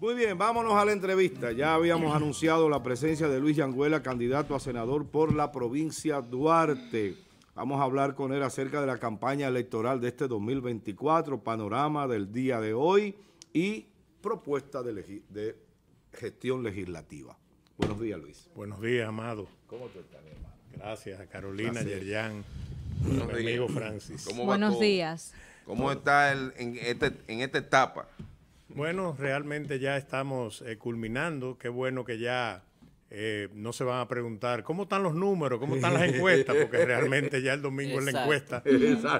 Muy bien, vámonos a la entrevista. Ya habíamos anunciado la presencia de Luis Yanguela, candidato a senador por la provincia Duarte. Vamos a hablar con él acerca de la campaña electoral de este 2024, panorama del día de hoy y propuesta de, gestión legislativa. Buenos días, Luis. Buenos días, Amado. ¿Cómo tú estás, hermano? Gracias a Carolina, Yerjan, mi amigo Francis. Buenos días. ¿Cómo está este, en esta etapa? Bueno, realmente ya estamos eh, culminando. Qué bueno que ya eh, no se van a preguntar cómo están los números, cómo están las encuestas, porque realmente ya el domingo es la encuesta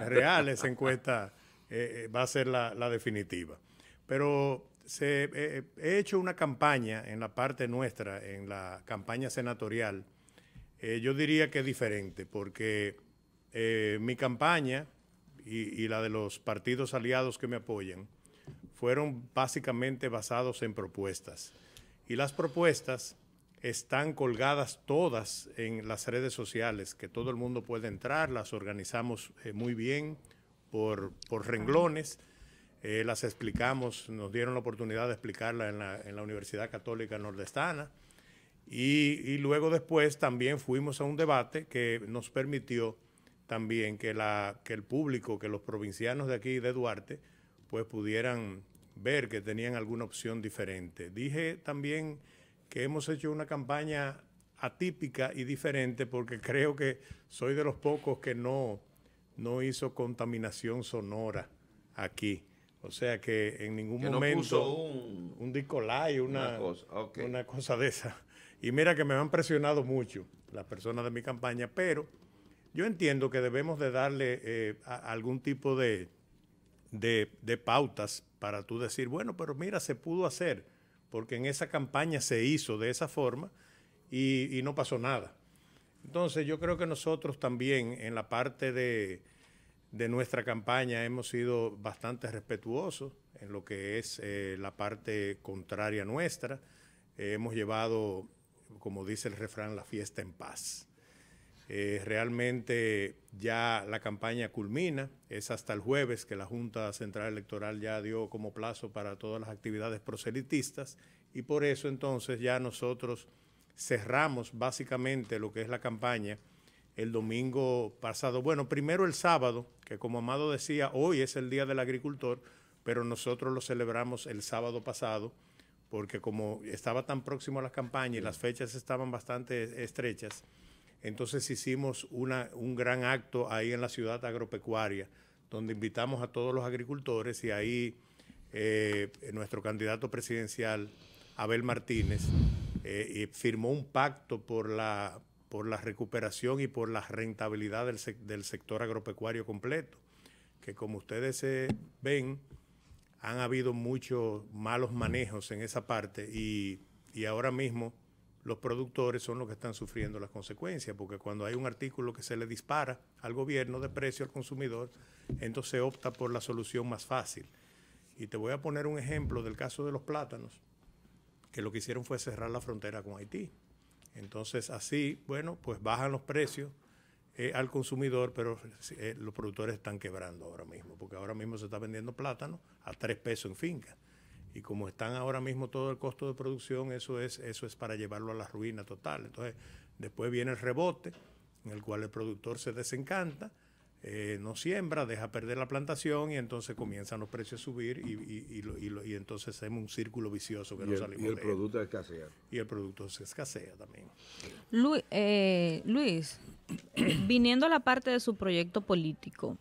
real, esa encuesta eh, va a ser la, definitiva. Pero se, he hecho una campaña en la parte nuestra, en la campaña senatorial, yo diría que es diferente, porque mi campaña y, y, la de los partidos aliados que me apoyan fueron básicamente basados en propuestas. Y las propuestas están colgadas todas en las redes sociales, que todo el mundo puede entrar, las organizamos eh, muy bien por, renglones, eh, las explicamos, nos dieron la oportunidad de explicarla en la, Universidad Católica Nordestana, y, y, luego después también fuimos a un debate que nos permitió también que, la, que el público, que los provincianos de aquí de Duarte, pues pudieran ver que tenían alguna opción diferente. Dije también que hemos hecho una campaña atípica y diferente porque creo que soy de los pocos que no, no hizo contaminación sonora aquí. O sea que en ningún momento un, un discolay, una, una, cosa, de esa. Y mira que me han presionado mucho las personas de mi campaña, pero yo entiendo que debemos de darle eh, algún tipo de, de, pautas para tú decir, bueno, pero mira, se pudo hacer, porque en esa campaña se hizo de esa forma y, no pasó nada. Entonces yo creo que nosotros también en la parte de, de nuestra campaña hemos sido bastante respetuosos en lo que es eh, la parte contraria nuestra. hemos llevado, como dice el refrán, la fiesta en paz. Eh, realmente ya la campaña culmina, es hasta el jueves que la Junta Central Electoral ya dio como plazo para todas las actividades proselitistas y por eso entonces ya nosotros cerramos básicamente lo que es la campaña el domingo pasado. Bueno, primero el sábado, que como Amado decía, hoy es el Día del Agricultor, pero nosotros lo celebramos el sábado pasado, porque como estaba tan próximo a la campaña y las fechas estaban bastante estrechas, entonces hicimos un gran acto ahí en la ciudad agropecuaria, donde invitamos a todos los agricultores y ahí eh, eh, nuestro candidato presidencial, Abel Martínez, eh, firmó un pacto por la, por la recuperación y por la rentabilidad del, sector agropecuario completo, que como ustedes se ven, han habido muchos malos manejos en esa parte y ahora mismo los productores son los que están sufriendo las consecuencias, porque cuando hay un artículo que se le dispara al gobierno de precio al consumidor, entonces se opta por la solución más fácil. Y te voy a poner un ejemplo del caso de los plátanos, que lo que hicieron fue cerrar la frontera con Haití. Entonces así, bueno, pues bajan los precios eh, al consumidor, pero eh, los productores están quebrando ahora mismo, porque ahora mismo se está vendiendo plátano a tres pesos en finca y como están ahora mismo todo el costo de producción, eso es, eso es para llevarlo a la ruina total. Entonces, después viene el rebote, en el cual el productor se desencanta, eh, no siembra, deja perder la plantación y entonces comienzan los precios a subir y, y, y, y entonces hacemos un círculo vicioso que no salimos. Y el producto escasea. Y el producto se escasea también. Eh, Luis, viniendo a la parte de su proyecto político,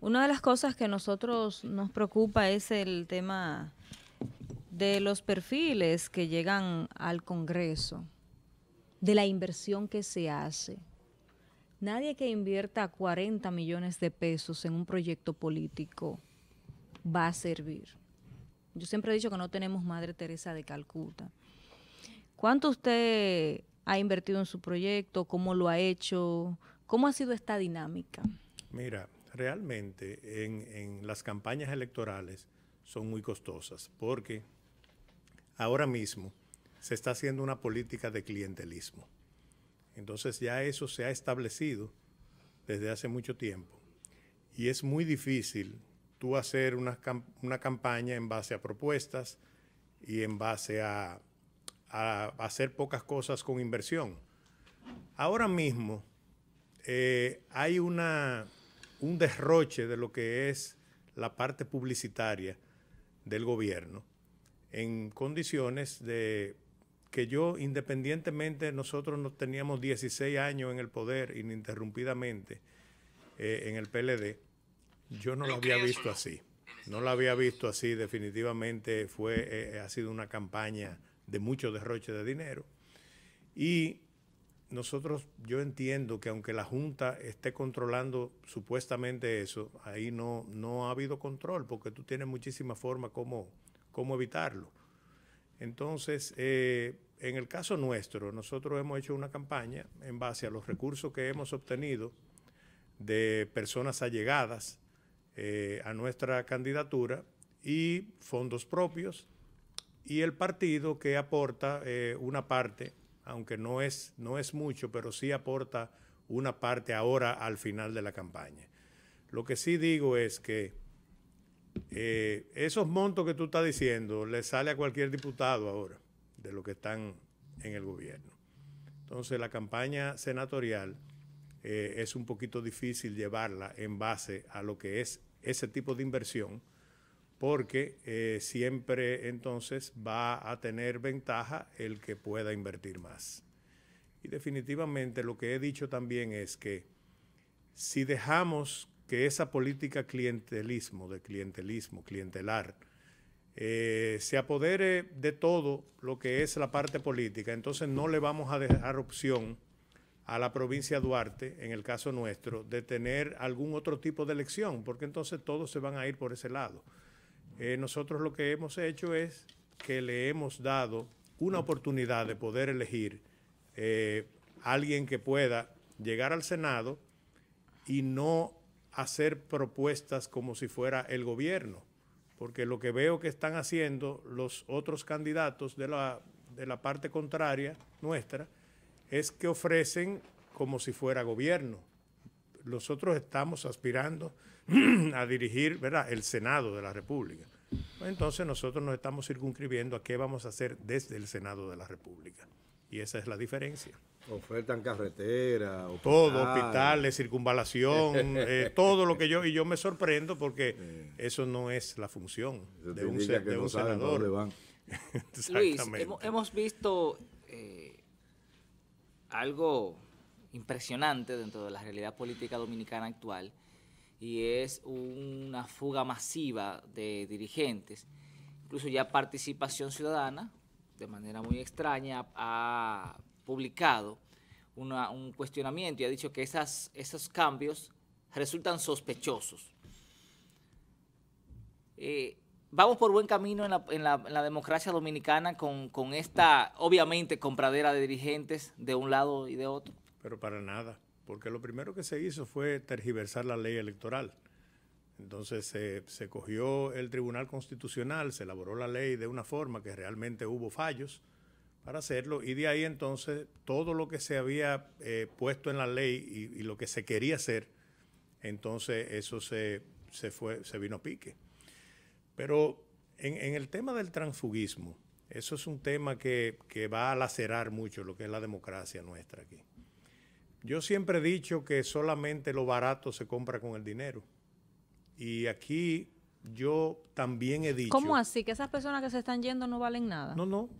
una de las cosas que nosotros nos preocupa es el tema de los perfiles que llegan al Congreso, de la inversión que se hace. Nadie que invierta 40 millones de pesos en un proyecto político va a servir. Yo siempre he dicho que no tenemos Madre Teresa de Calcuta. ¿Cuánto usted ha invertido en su proyecto? ¿Cómo lo ha hecho? ¿Cómo ha sido esta dinámica? Mira, realmente en, en las campañas electorales son muy costosas porque ahora mismo se está haciendo una política de clientelismo. Entonces ya eso se ha establecido desde hace mucho tiempo. Y es muy difícil tú hacer una, campaña en base a propuestas y en base a, hacer pocas cosas con inversión. Ahora mismo eh, hay una, un derroche de lo que es la parte publicitaria del gobierno en condiciones de que yo, independientemente, nosotros nos teníamos 16 años en el poder ininterrumpidamente eh, en el PLD, yo no lo había visto así. No lo había visto así, definitivamente fue, eh, eh, ha sido una campaña de mucho derroche de dinero. Y nosotros, yo entiendo que aunque la Junta esté controlando supuestamente eso, ahí no, no ha habido control, porque tú tienes muchísima forma como cómo evitarlo. Entonces, eh, en el caso nuestro, nosotros hemos hecho una campaña en base a los recursos que hemos obtenido de personas allegadas eh, a nuestra candidatura y fondos propios y el partido que aporta eh, una parte, aunque no es, no es mucho, pero sí aporta una parte ahora al final de la campaña. Lo que sí digo es que eh, esos montos que tú estás diciendo le sale a cualquier diputado ahora de lo que están en el gobierno. Entonces la campaña senatorial eh, es un poquito difícil llevarla en base a lo que es ese tipo de inversión, porque eh, siempre entonces va a tener ventaja el que pueda invertir más. Y definitivamente lo que he dicho también es que si dejamos que esa política clientelismo, de clientelismo, clientelar, eh, se apodere de todo lo que es la parte política, entonces no le vamos a dejar opción a la provincia de Duarte, en el caso nuestro, de tener algún otro tipo de elección, porque entonces todos se van a ir por ese lado. Eh, nosotros lo que hemos hecho es que le hemos dado una oportunidad de poder elegir eh, alguien que pueda llegar al Senado y no hacer propuestas como si fuera el gobierno, porque lo que veo que están haciendo los otros candidatos de la, de la parte contraria nuestra es que ofrecen como si fuera gobierno. Nosotros estamos aspirando a dirigir ¿verdad? el Senado de la República. Pues entonces nosotros nos estamos circunscribiendo a qué vamos a hacer desde el Senado de la República. Y esa es la diferencia. Ofertan carretera, hospital. todo, hospitales, circunvalación, eh, todo lo que yo. Y yo me sorprendo porque eso no es la función de un, senador. hemos visto eh, algo impresionante dentro de la realidad política dominicana actual y es una fuga masiva de dirigentes, incluso ya participación ciudadana, de manera muy extraña, ha publicado un cuestionamiento y ha dicho que esas, esos cambios resultan sospechosos. Eh, vamos por buen camino en la, en la, democracia dominicana con, con, esta, obviamente, compradera de dirigentes de un lado y de otro. Pero para nada, porque lo primero que se hizo fue tergiversar la ley electoral. Entonces se, cogió el Tribunal Constitucional, se elaboró la ley de una forma que realmente hubo fallos para hacerlo y de ahí entonces todo lo que se había eh, puesto en la ley y, lo que se quería hacer, entonces eso se, fue, se vino a pique. Pero en, el tema del transfugismo, eso es un tema que va a lacerar mucho lo que es la democracia nuestra aquí. Yo siempre he dicho que solamente lo barato se compra con el dinero. Y aquí yo también he dicho... ¿Cómo así? ¿Que esas personas que se están yendo no valen nada? No, no.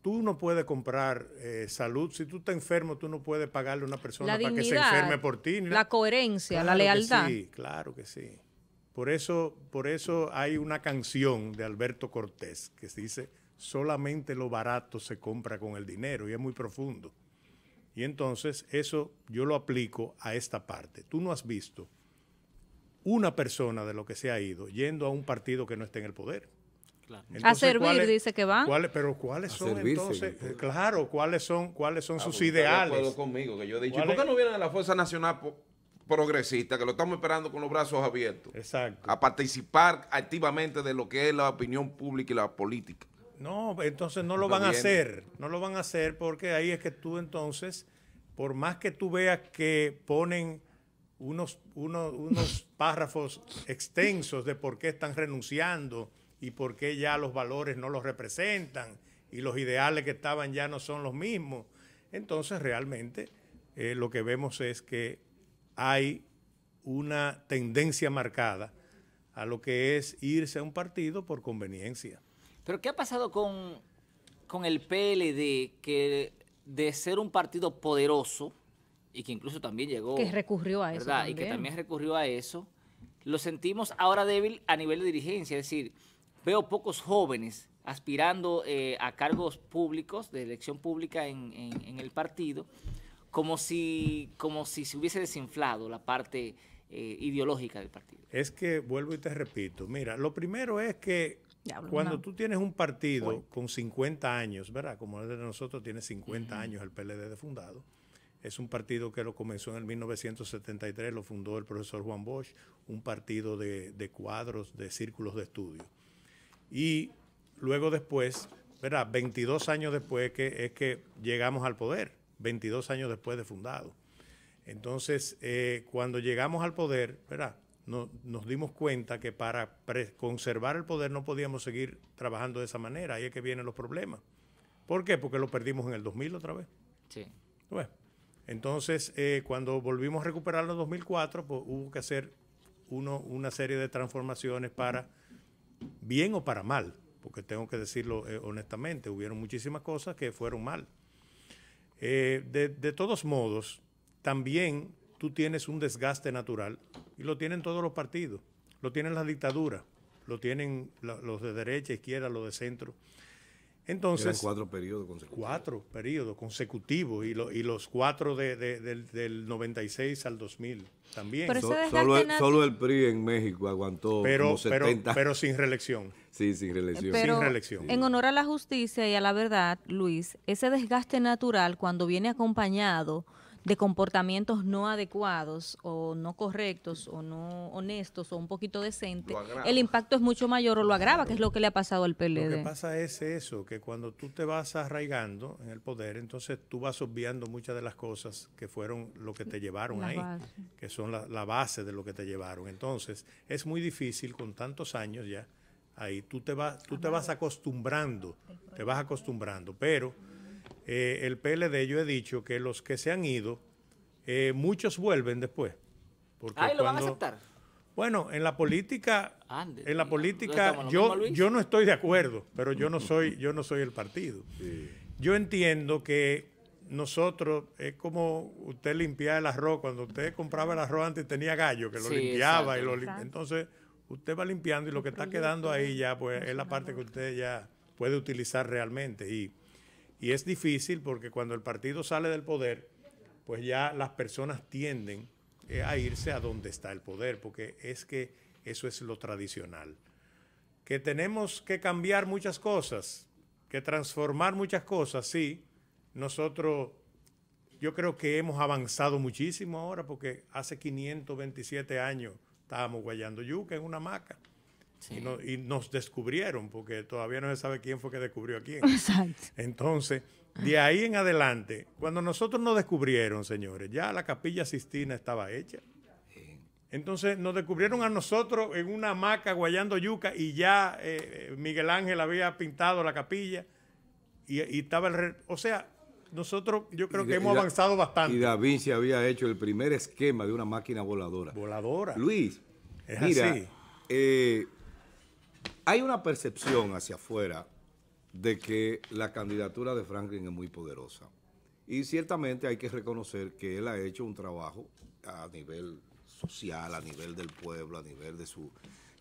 Tú no puedes comprar eh, salud. Si tú estás enfermo, tú no puedes pagarle a una persona para que se enferme por ti. La coherencia, la lealtad. sí, claro que sí. Por eso, por eso hay una canción de Alberto Cortés que se dice, solamente lo barato se compra con el dinero y es muy profundo. Y entonces eso yo lo aplico a esta parte. Tú no has visto una persona de lo que se ha ido yendo a un partido que no esté en el poder. a servir, dice que van. pero cuáles son entonces, pues. claro, cuáles son, cuáles son ah, sus pues, ideales. conmigo, que yo he dicho, ¿por qué no vienen a la Fuerza Nacional Progresista, que lo estamos esperando con los brazos abiertos? Exacto. A participar activamente de lo que es la opinión pública y la política. No, entonces no lo van a hacer, no lo van a hacer porque ahí es que tú entonces, por más que tú veas que ponen unos, párrafos extensos de por qué están renunciando y por qué ya los valores no los representan y los ideales que estaban ya no son los mismos. Entonces realmente eh, lo que vemos es que hay una tendencia marcada a lo que es irse a un partido por conveniencia. Pero ¿qué ha pasado con, con el PLD que de ser un partido poderoso, y que incluso también llegó... Que recurrió a eso. Y que también recurrió a eso. Lo sentimos ahora débil a nivel de dirigencia, es decir, veo pocos jóvenes aspirando eh, a cargos públicos, de elección pública en, el partido, como si, como si se hubiese desinflado la parte eh, ideológica del partido. Es que, vuelvo y te repito, mira, lo primero es que cuando tú tienes un partido con 50 años, ¿verdad? Como el de nosotros tiene 50 años el PLD de fundado, es un partido que lo comenzó en el 1973, lo fundó el profesor Juan Bosch, un partido de, cuadros, de círculos de estudio. Y luego después, 22 años después que, es que llegamos al poder, 22 años después de fundado. Entonces, eh, cuando llegamos al poder, nos dimos cuenta que para conservar el poder no podíamos seguir trabajando de esa manera. Ahí es que vienen los problemas. ¿Por qué? Porque lo perdimos en el 2000 otra vez. Sí. Entonces, eh, cuando volvimos a recuperarlo en 2004, pues, hubo que hacer una serie de transformaciones para bien o para mal, porque tengo que decirlo eh, honestamente, hubieron muchísimas cosas que fueron mal. Eh, de, todos modos, también tú tienes un desgaste natural y lo tienen todos los partidos, lo tienen las dictaduras, lo tienen los de derecha, izquierda, los de centro. Entonces, cuatro periodos consecutivos. Cuatro periodos consecutivos y, y los cuatro del 96 al 2000 también. solo, el, PRI en México aguantó pero, Pero, sin reelección. Sí, sin reelección. sin reelección. En honor a la justicia y a la verdad, Luis, ese desgaste natural cuando viene acompañado de comportamientos no adecuados o no correctos o no honestos o un poquito decente el impacto es mucho mayor o lo agrava, que es lo que le ha pasado al PLD. Lo que pasa es eso, que cuando tú te vas arraigando en el poder, entonces tú vas obviando muchas de las cosas que fueron lo que te llevaron ahí, que son la, la base de lo que te llevaron. Entonces es muy difícil con tantos años ya, ahí tú te vas, tú te vas acostumbrando, te vas acostumbrando, pero eh, el PLD, yo he dicho que los que se han ido, eh, muchos vuelven después. Porque ah, lo van a aceptar. Bueno, en la política, ah, en la política, yo, yo no estoy de acuerdo, pero yo no soy, yo no soy el partido. Yo entiendo que nosotros, es como usted limpiaba el arroz, cuando usted compraba el arroz antes tenía gallo, que lo limpiaba y lo entonces usted va limpiando y lo que está quedando ahí ya, pues es la parte que usted ya puede utilizar realmente. Y y es difícil porque cuando el partido sale del poder, pues ya las personas tienden eh, a irse a donde está el poder, porque es que eso es lo tradicional. Que tenemos que cambiar muchas cosas, que transformar muchas cosas, sí. Nosotros, yo creo que hemos avanzado muchísimo ahora, porque hace 527 años estábamos guayando yuca en una maca. Y, nos descubrieron, porque todavía no se sabe quién fue que descubrió a quién. Exacto. Entonces, de ahí en adelante, cuando nosotros nos descubrieron, señores, ya la capilla Sistina estaba hecha. Entonces nos descubrieron a nosotros en una hamaca guayando yuca y ya eh, eh, Miguel Ángel había pintado la capilla y, estaba el... O sea, nosotros yo creo que hemos avanzado bastante. Y Da Vinci había hecho el primer esquema de una máquina voladora. Voladora. Luis, es mira, así. Eh, hay una percepción hacia afuera de que la candidatura de Franklin es muy poderosa. Y ciertamente hay que reconocer que él ha hecho un trabajo a nivel social, a nivel del pueblo, a nivel de su...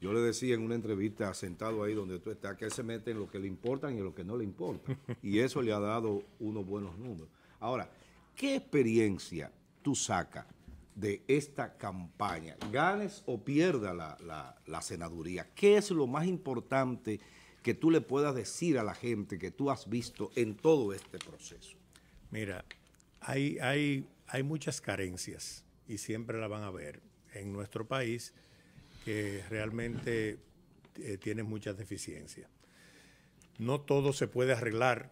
Yo le decía en una entrevista, sentado ahí donde tú estás, que él se mete en lo que le importa y en lo que no le importa. Y eso le ha dado unos buenos números. Ahora, ¿qué experiencia tú sacas de esta campaña, ganes o pierda la, senaduría, ¿qué es lo más importante que tú le puedas decir a la gente que tú has visto en todo este proceso? Mira, hay, hay, hay muchas carencias y siempre las van a ver en nuestro país que realmente eh, tienen tiene muchas deficiencias. No todo se puede arreglar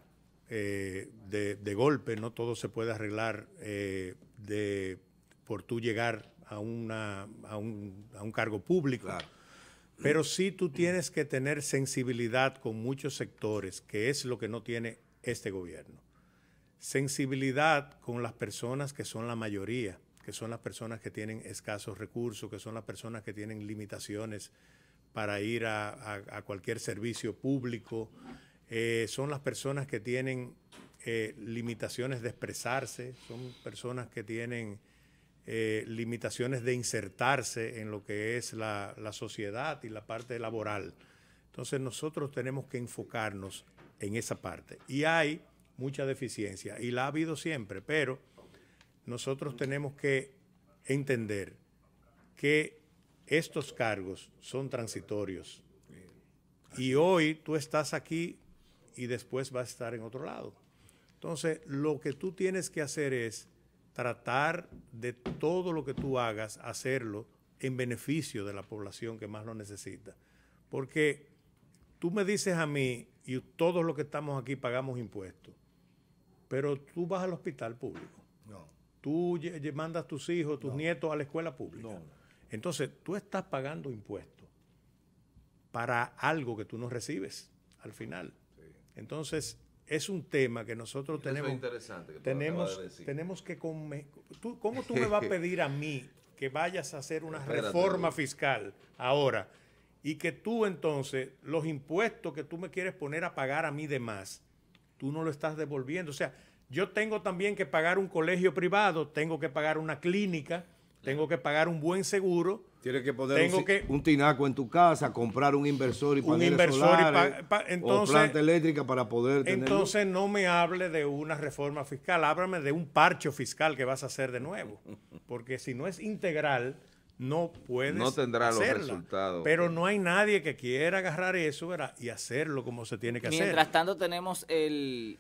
eh, de, de, golpe, no todo se puede arreglar eh, de por tú llegar a, una, un, cargo público. Pero sí tú tienes que tener sensibilidad con muchos sectores, que es lo que no tiene este gobierno. Sensibilidad con las personas que son la mayoría, que son las personas que tienen escasos recursos, que son las personas que tienen limitaciones para ir a, cualquier servicio público, eh, son las personas que tienen eh, limitaciones de expresarse, son personas que tienen eh, limitaciones de insertarse en lo que es la, la sociedad y la parte laboral. Entonces nosotros tenemos que enfocarnos en esa parte. Y hay mucha deficiencia y la ha habido siempre, pero nosotros tenemos que entender que estos cargos son transitorios. Y hoy tú estás aquí y después vas a estar en otro lado. Entonces, lo que tú tienes que hacer es tratar de todo lo que tú hagas, hacerlo en beneficio de la población que más lo necesita. Porque tú me dices a mí, y todos los que estamos aquí pagamos impuestos, pero tú vas al hospital público. No. Tú mandas tus hijos, tus nietos a la escuela pública. Entonces, tú estás pagando impuestos para algo que tú no recibes al final. Entonces, es un tema que nosotros tenemos. interesante que tenemos, tenemos que Tú, ¿Cómo tú me vas a pedir a mí que vayas a hacer una reforma fiscal ahora y que tú entonces los impuestos que tú me quieres poner a pagar a mí de más, tú no lo estás devolviendo? O sea, yo tengo también que pagar un colegio privado, tengo que pagar una clínica, tengo que pagar un buen seguro. Tienes que poder un, tinaco en tu casa, comprar un inversor y paneles un inversor y planta eléctrica para poder tener... Entonces no me hable de una reforma fiscal, háblame de un parcho fiscal que vas a hacer de nuevo. Porque si no es integral, no puedes No tendrá los resultados. Pero no hay nadie que quiera agarrar eso y hacerlo como se tiene que hacer. Mientras tanto tenemos el,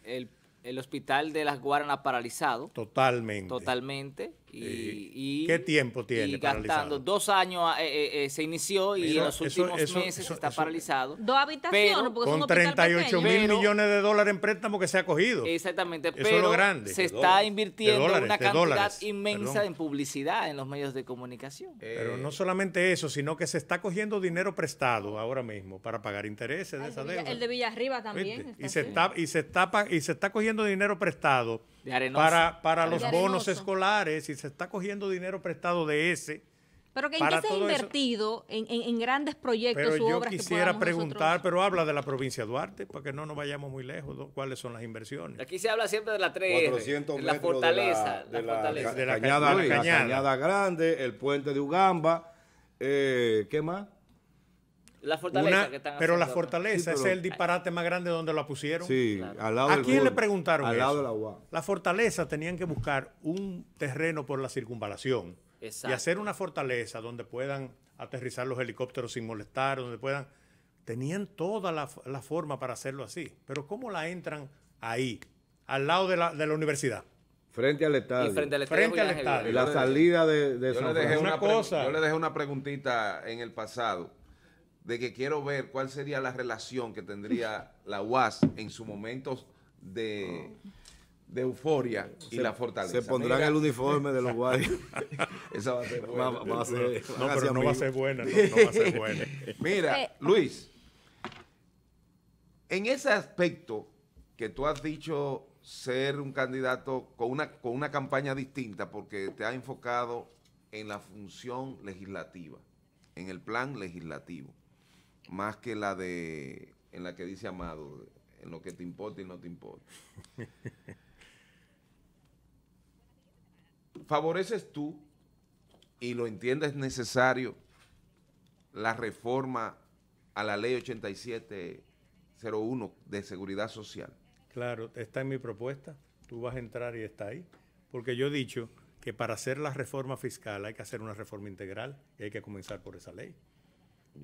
el hospital de las Guaranas paralizado. Totalmente. Totalmente y, ¿Qué tiempo tiene? paralizado? dos años eh, eh, eh, se inició y en los últimos meses está paralizado. Dos habitaciones, con 38 mil millones de dólares en préstamo que se ha cogido. Exactamente, pero es lo grande. se está invirtiendo una cantidad inmensa en publicidad en los medios de comunicación. Pero no solamente eso, sino que se está cogiendo dinero prestado ahora mismo para pagar intereses de esa deuda. El de Villarriba también. Y se, está, y, se está, y se está cogiendo dinero prestado para, para los bonos escolares y se se está cogiendo dinero prestado de ese. Pero que en qué se ha invertido en, grandes proyectos pero u Yo quisiera preguntar, pero habla de la provincia de Duarte, para que no nos vayamos muy lejos, cuáles son las inversiones. Aquí se habla siempre de la 3 la fortaleza, de la, fortaleza, de la, cañada, Grande, el puente de Ugamba, eh, ¿qué más? La fortaleza que están Pero la fortaleza es el disparate más grande donde la pusieron. Sí, al lado ¿A quién le preguntaron? Al lado de la La fortaleza tenían que buscar un terreno por la circunvalación. Y hacer una fortaleza donde puedan aterrizar los helicópteros sin molestar, donde puedan. Tenían toda la, forma para hacerlo así. Pero ¿cómo la entran ahí, al lado de la, universidad? Frente al estado frente al estado Frente La salida de, yo le una cosa. Yo le dejé una preguntita en el pasado de que quiero ver cuál sería la relación que tendría la UAS en su momento de, de euforia y la fortaleza. Se pondrán el uniforme de los guardias. Esa va a ser buena. no, pero no va a ser buena. No, Mira, eh. Luis, en ese aspecto que tú has dicho ser un candidato con una, con una campaña distinta porque te ha enfocado en la función legislativa, en el plan legislativo más que la de, en la que dice Amado, en lo que te importa y no te importa. Favoreces tú, y lo entiendes necesario, la reforma a la ley 8701 de seguridad social. Claro, está en mi propuesta. Tú vas a entrar y está ahí. Porque yo he dicho que para hacer la reforma fiscal hay que hacer una reforma integral y hay que comenzar por esa ley.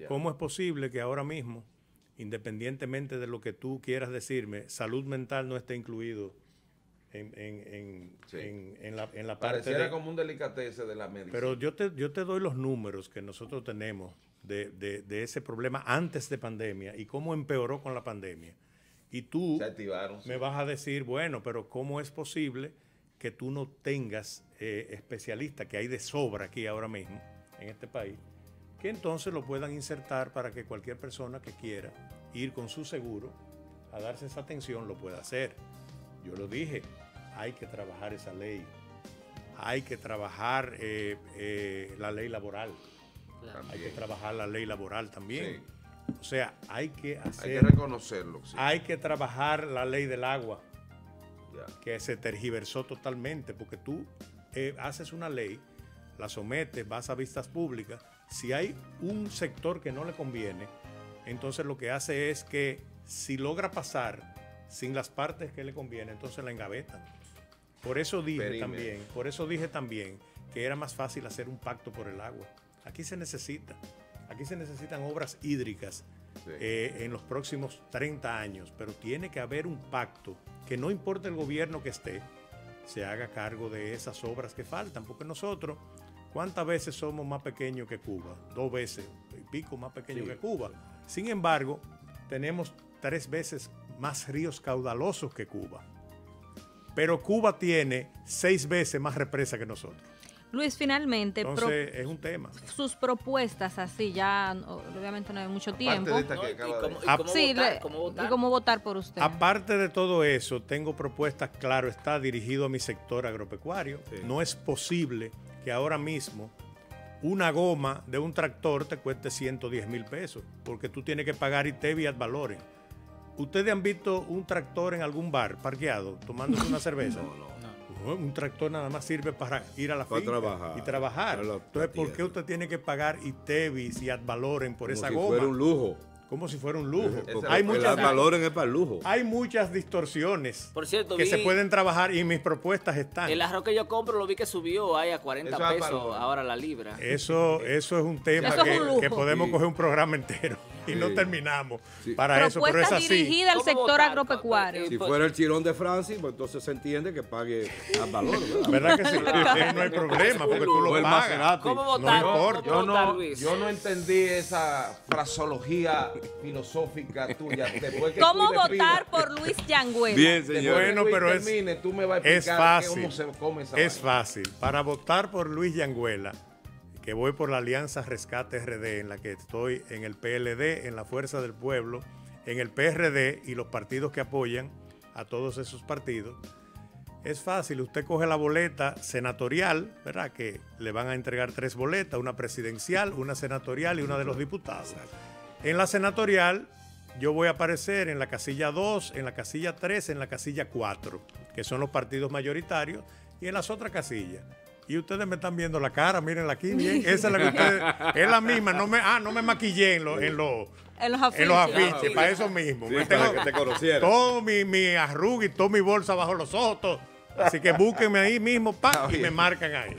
¿Cómo es posible que ahora mismo, independientemente de lo que tú quieras decirme, salud mental no esté incluido en, la, la, parte Pareciera como un delicatese de la medicina. Pero yo te, yo te doy los números que nosotros tenemos de, ese problema antes de pandemia y cómo empeoró con la pandemia. Y tú me vas a decir, bueno, pero ¿cómo es posible que tú no tengas eh, especialistas, que hay de sobra aquí ahora mismo, en este país, que entonces lo puedan insertar para que cualquier persona que quiera ir con su seguro a darse esa atención lo pueda hacer. Yo lo dije, hay que trabajar esa ley, hay que trabajar eh, eh, la ley laboral, hay que trabajar la ley laboral también. O sea, hay que hacer. Hay que reconocerlo. Hay que trabajar la ley del agua, que se tergiversó totalmente, porque tú eh, haces una ley, la sometes, vas a vistas públicas, si hay un sector que no le conviene, entonces lo que hace es que si logra pasar sin las partes que le conviene, entonces la engavetan. Por eso dije también, por eso dije también que era más fácil hacer un pacto por el agua. Aquí se necesita, aquí se necesitan obras hídricas eh, en los próximos 30 años, pero tiene que haber un pacto que no importa el gobierno que esté, se haga cargo de esas obras que faltan, porque nosotros ¿Cuántas veces somos más pequeños que Cuba? Dos veces y pico más pequeño que Cuba. Sin embargo, tenemos tres veces más ríos caudalosos que Cuba. Pero Cuba tiene seis veces más represa que nosotros. Luis, finalmente. Entonces, es un tema. Sus propuestas, así, ya obviamente no hay mucho tiempo. ¿Y cómo votar por usted? Aparte de todo eso, tengo propuestas, claro, está dirigido a mi sector agropecuario. No es posible que ahora mismo una goma de un tractor te cueste 110 mil pesos, porque tú tienes que pagar ITEVI ad ADVALOREN ¿Ustedes han visto un tractor en algún bar parqueado tomándose una cerveza? Un tractor nada más sirve para ir a la y trabajar. Entonces, ¿por qué usted tiene que pagar ITEVIS y advaloren por esa goma? Fuera un lujo como si fuera un lujo. hay muchas, valor es para el lujo. Hay muchas distorsiones que se pueden trabajar y mis propuestas están. El arroz que yo compro lo vi que subió ahí a 40 pesos ahora la libra. Eso, eso es un tema que, podemos coger un programa entero y no terminamos para eso. Pero es así. dirigida al sector agropecuario. Eh, si pues, fuera el chirón de Francis, pues entonces se entiende que pague al valor. Es ¿Verdad que sí? no hay problema porque tú lo pagas. ¿Cómo votar? No yo, no, yo no entendí esa frasología filosófica tuya. ¿Cómo votar por Luis Yanguela. Bueno, pero es, es fácil. es fácil. Para votar por Luis Yanguela, que voy por la Alianza Rescate RD, en la que estoy en el PLD, en la Fuerza del Pueblo, en el PRD y los partidos que apoyan a todos esos partidos. Es fácil, usted coge la boleta senatorial, ¿verdad? Que le van a entregar tres boletas, una presidencial, una senatorial y una de los diputados. En la senatorial yo voy a aparecer en la casilla 2, en la casilla 3, en la casilla 4, que son los partidos mayoritarios, y en las otras casillas. Y ustedes me están viendo la cara, mírenla aquí. Esa es la que ustedes, es la misma. No me, ah, no me maquillé en, los afiches. En los afiches ah, para eso mismo. que te Todo mi, mi y toda mi bolsa bajo los ojos. Así que búsquenme ahí mismo, pa, ah, y me marcan ahí.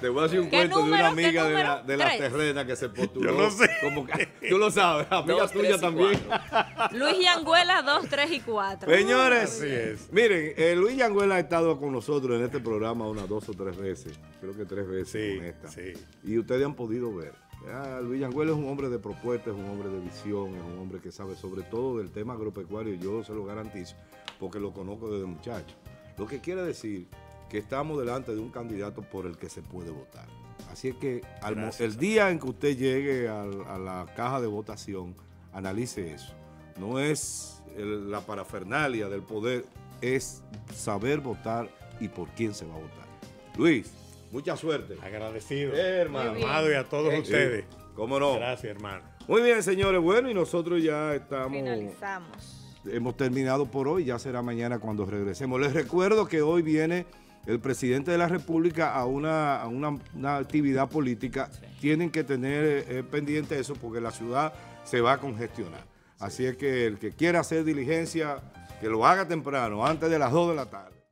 Te voy a hacer un cuento de una amiga de la, terrena que se postuló. Yo Como que, tú lo sabes, amiga tuya también. Luis Yanguela 2, 3 y 4. Señores, miren, eh, Luis Yanguela ha estado con nosotros en este programa unas dos o tres veces. Creo que tres veces esta. Y ustedes han podido ver. Ah, Luis Yanguela es un hombre de propuestas, es un hombre de visión, es un hombre que sabe sobre todo del tema agropecuario, yo se lo garantizo, porque lo conozco desde muchacho. Lo que quiere decir que estamos delante de un candidato por el que se puede votar. Así es que el día en que usted llegue a, la caja de votación, analice eso. No es la parafernalia del poder, es saber votar y por quién se va a votar. Luis, mucha suerte. Agradecido. hermano. Amado y a todos ustedes. no? Gracias, hermano. Muy bien, señores. Bueno, y nosotros ya estamos... Finalizamos. Hemos terminado por hoy. Ya será mañana cuando regresemos. Les recuerdo que hoy viene el presidente de la República a una, a una, actividad política, tienen que tener eh, pendiente eso porque la ciudad se va a congestionar. Así es que el que quiera hacer diligencia, que lo haga temprano, antes de las 2 de la tarde.